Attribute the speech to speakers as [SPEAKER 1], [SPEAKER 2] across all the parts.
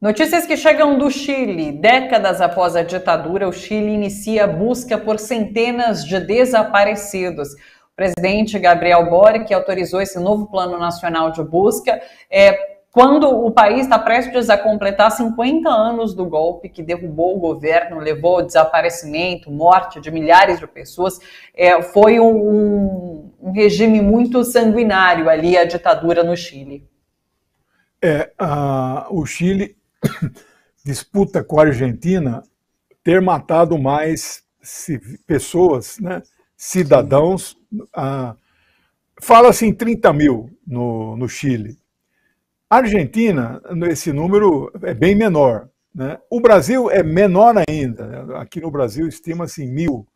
[SPEAKER 1] Notícias que chegam do Chile. Décadas após a ditadura, o Chile inicia a busca por centenas de desaparecidos. O presidente Gabriel Boric autorizou esse novo plano nacional de busca. É, quando o país está prestes a completar 50 anos do golpe que derrubou o governo, levou ao desaparecimento, morte de milhares de pessoas, é, foi um, um, regime muito sanguinário ali, a ditadura no Chile.
[SPEAKER 2] É, o Chile disputa com a Argentina ter matado mais pessoas, né? cidadãos. Fala-se em 30 mil no, no Chile. A Argentina, esse número é bem menor. Né? O Brasil é menor ainda. Né? Aqui no Brasil estima-se mil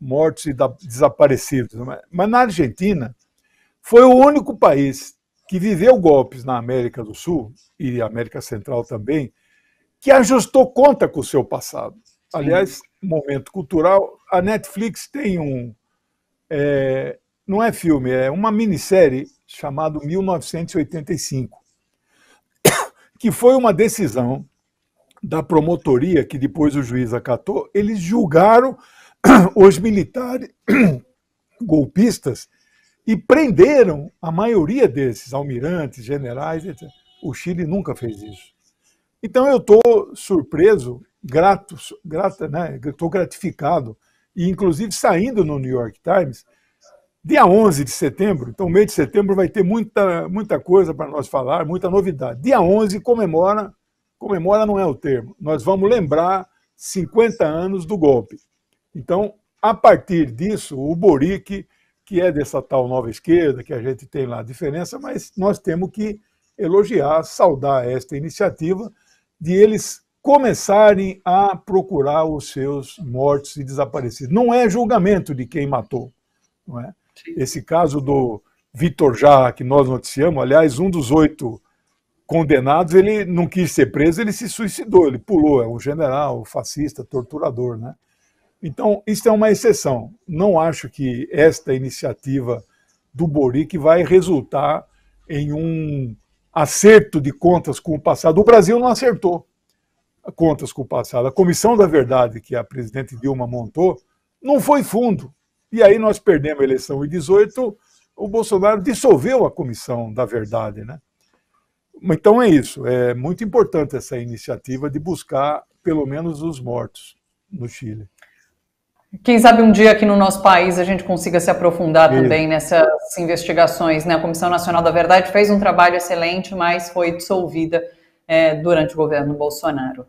[SPEAKER 2] mortos e desaparecidos. Né? Mas na Argentina, foi o único país que viveu golpes na América do Sul e América Central também, que ajustou conta com o seu passado. Aliás, momento cultural, a Netflix tem um. É, não é filme, é uma minissérie chamada 1985, que foi uma decisão da promotoria, que depois o juiz acatou, eles julgaram os militares golpistas e prenderam a maioria desses, almirantes, generais, etc. O Chile nunca fez isso. Então eu estou surpreso, grato, grata, né? Estou gratificado e inclusive saindo no New York Times dia 11 de setembro. Então mês de setembro vai ter muita muita coisa para nós falar, muita novidade. Dia 11 comemora, comemora não é o termo. Nós vamos lembrar 50 anos do golpe. Então a partir disso o Boric que é dessa tal nova esquerda que a gente tem lá a diferença, mas nós temos que elogiar, saudar esta iniciativa de eles começarem a procurar os seus mortos e desaparecidos. Não é julgamento de quem matou, não é? Esse caso do Vitor Jarra que nós noticiamos, aliás, um dos oito condenados, ele não quis ser preso, ele se suicidou, ele pulou, é um general, fascista, torturador, né? Então, isso é uma exceção. Não acho que esta iniciativa do Boric vai resultar em um acerto de contas com o passado. O Brasil não acertou contas com o passado. A Comissão da Verdade, que a presidente Dilma montou, não foi fundo. E aí nós perdemos a eleição em 18, o Bolsonaro dissolveu a Comissão da Verdade. Né? Então é isso, é muito importante essa iniciativa de buscar pelo menos os mortos no Chile.
[SPEAKER 1] Quem sabe um dia aqui no nosso país a gente consiga se aprofundar Isso. também nessas investigações. Né? A Comissão Nacional da Verdade fez um trabalho excelente, mas foi dissolvida é, durante o governo Bolsonaro.